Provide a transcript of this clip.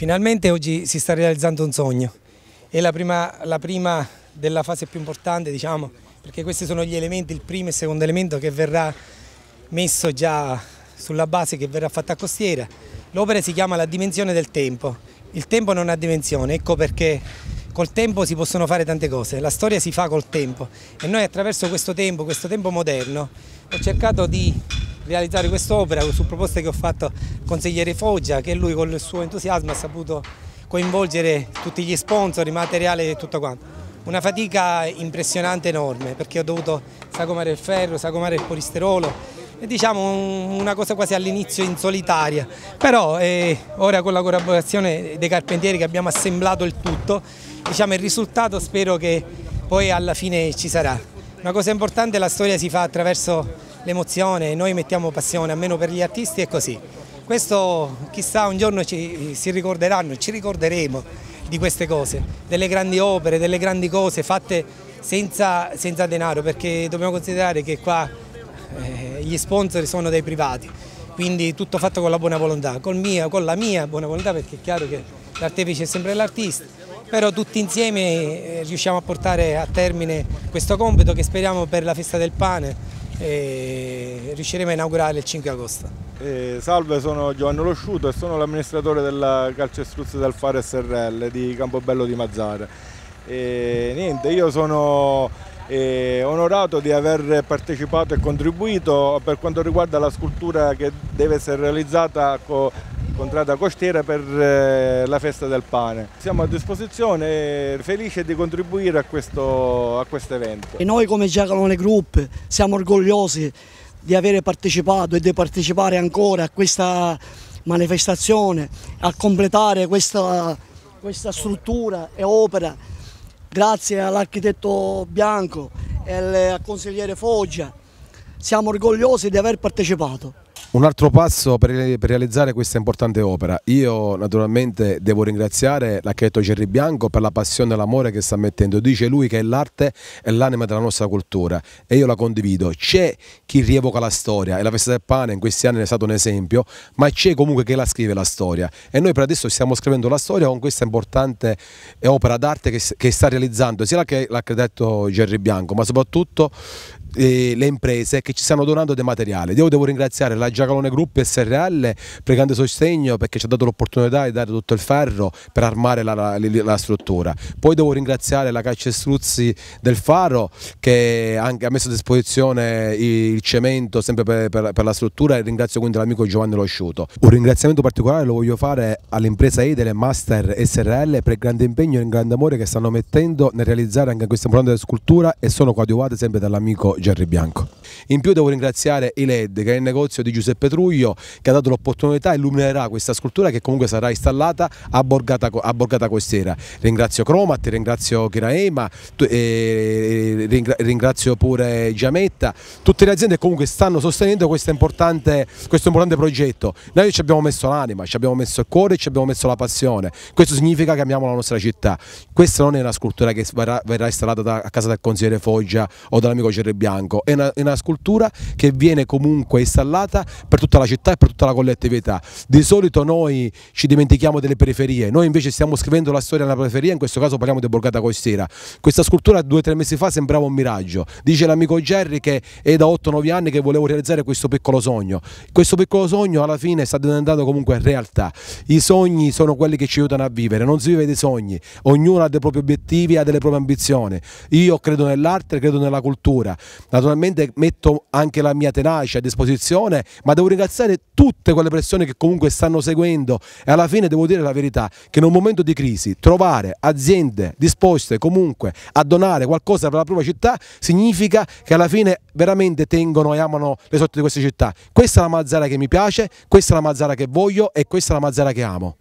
Finalmente oggi si sta realizzando un sogno, è la prima, la prima della fase più importante diciamo, perché questi sono gli elementi, il primo e il secondo elemento che verrà messo già sulla base che verrà fatta a costiera. L'opera si chiama la dimensione del tempo, il tempo non ha dimensione, ecco perché col tempo si possono fare tante cose, la storia si fa col tempo e noi attraverso questo tempo, questo tempo moderno, ho cercato di realizzare quest'opera su proposte che ho fatto al consigliere Foggia che lui con il suo entusiasmo ha saputo coinvolgere tutti gli sponsor, i materiali e tutto quanto. Una fatica impressionante enorme perché ho dovuto sagomare il ferro, sagomare il polisterolo e diciamo una cosa quasi all'inizio in solitaria, però eh, ora con la collaborazione dei carpentieri che abbiamo assemblato il tutto, diciamo il risultato spero che poi alla fine ci sarà. Una cosa importante, è la storia si fa attraverso l'emozione, noi mettiamo passione, almeno per gli artisti è così. Questo chissà un giorno ci, si ricorderanno, ci ricorderemo di queste cose, delle grandi opere, delle grandi cose fatte senza, senza denaro perché dobbiamo considerare che qua eh, gli sponsor sono dei privati, quindi tutto fatto con la buona volontà, col mio, con la mia buona volontà perché è chiaro che l'artefice è sempre l'artista, però tutti insieme eh, riusciamo a portare a termine questo compito che speriamo per la festa del pane e riusciremo a inaugurare il 5 agosto. Eh, salve, sono Giovanni Losciuto e sono l'amministratore della Calcestruzza del Fare SRL di Campobello di Mazzara. E, niente, io sono eh, onorato di aver partecipato e contribuito per quanto riguarda la scultura che deve essere realizzata contrada costiera per eh, la festa del pane. Siamo a disposizione, felici di contribuire a questo, a questo evento. E noi come Giacalone Group siamo orgogliosi di avere partecipato e di partecipare ancora a questa manifestazione, a completare questa, questa struttura e opera grazie all'architetto Bianco e al consigliere Foggia. Siamo orgogliosi di aver partecipato. Un altro passo per, per, realizzare questa importante opera. Io naturalmente devo ringraziare Lacchetto Cerri Bianco per la passione e l'amore che sta mettendo. Dice lui che l'arte è l'anima della nostra cultura e io la condivido. C'è chi rievoca la storia e la festa del pane in questi anni è stato un esempio, ma c'è comunque chi la scrive la storia e noi per adesso stiamo scrivendo la storia con questa importante eh, opera d'arte che, che, sta realizzando sia l'architetto Gerri Bianco ma soprattutto eh, le imprese che ci stanno donando dei materiali. Io devo ringraziare la Giacalone Group SRL per grande sostegno perché ci ha dato l'opportunità di dare tutto il ferro per armare la, la, la struttura. Poi devo ringraziare la Caccia Struzzi del Faro che anche, ha messo a disposizione il cemento sempre per, per, per la struttura e ringrazio quindi l'amico Giovanni Losciuto. Un ringraziamento particolare lo voglio fare all'impresa Edele Master SRL per il grande impegno e il grande amore che stanno mettendo nel realizzare anche questa importante scultura e sono coadiuvate sempre dall'amico Gerry Bianco. In più devo ringraziare i LED che è il negozio di Giuseppe Giuseppe Petruglio che ha dato l'opportunità e illuminerà questa scultura che comunque sarà installata a Borgata, a Borgata Costiera. Ringrazio Cromat, ringrazio Chiraema, eh, eh, ringrazio pure Giametta, tutte le aziende che comunque stanno sostenendo questo importante, questo importante progetto. Noi ci abbiamo messo l'anima, ci abbiamo messo il cuore, ci abbiamo messo la passione. Questo significa che amiamo la nostra città. Questa non è una scultura che verrà, verrà installata da, a casa del consigliere Foggia o dall'amico Cerre Bianco, è una, è una scultura che viene comunque installata per tutta la città e per tutta la collettività. Di solito noi ci dimentichiamo delle periferie, noi invece stiamo scrivendo la storia della periferia, in questo caso parliamo di Borgata Costiera. Questa scultura due o tre mesi fa sembrava un miraggio, dice l'amico Jerry che è da 8-9 anni che volevo realizzare questo piccolo sogno. Questo piccolo sogno alla fine sta diventando comunque realtà. I sogni sono quelli che ci aiutano a vivere, non si vive dei sogni, ognuno ha dei propri obiettivi, ha delle proprie ambizioni. Io credo nell'arte, credo nella cultura. Naturalmente metto anche la mia tenacia a disposizione, ma ma devo ringraziare tutte quelle persone che comunque stanno seguendo e alla fine devo dire la verità che in un momento di crisi trovare aziende disposte comunque a donare qualcosa per la propria città significa che alla fine veramente tengono e amano le sorti di queste città. Questa è la Mazzara che mi piace, questa è la Mazzara che voglio e questa è la Mazzara che amo.